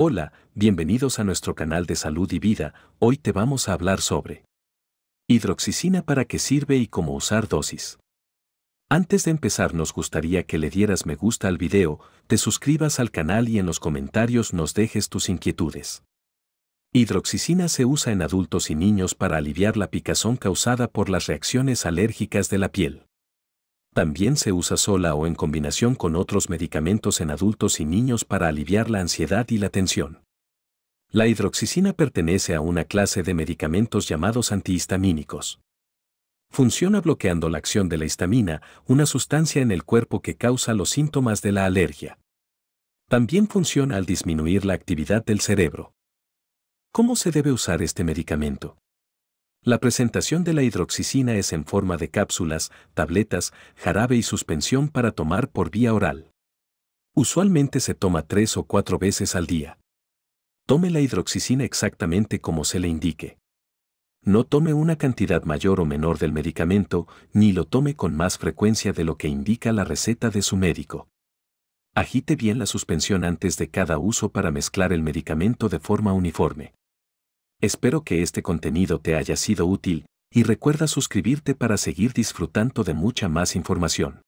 Hola, bienvenidos a nuestro canal de salud y vida, hoy te vamos a hablar sobre hidroxicina para qué sirve y cómo usar dosis. Antes de empezar nos gustaría que le dieras me gusta al video, te suscribas al canal y en los comentarios nos dejes tus inquietudes. Hidroxicina se usa en adultos y niños para aliviar la picazón causada por las reacciones alérgicas de la piel también se usa sola o en combinación con otros medicamentos en adultos y niños para aliviar la ansiedad y la tensión. La hidroxicina pertenece a una clase de medicamentos llamados antihistamínicos. Funciona bloqueando la acción de la histamina, una sustancia en el cuerpo que causa los síntomas de la alergia. También funciona al disminuir la actividad del cerebro. ¿Cómo se debe usar este medicamento? La presentación de la hidroxicina es en forma de cápsulas, tabletas, jarabe y suspensión para tomar por vía oral. Usualmente se toma tres o cuatro veces al día. Tome la hidroxicina exactamente como se le indique. No tome una cantidad mayor o menor del medicamento, ni lo tome con más frecuencia de lo que indica la receta de su médico. Agite bien la suspensión antes de cada uso para mezclar el medicamento de forma uniforme. Espero que este contenido te haya sido útil y recuerda suscribirte para seguir disfrutando de mucha más información.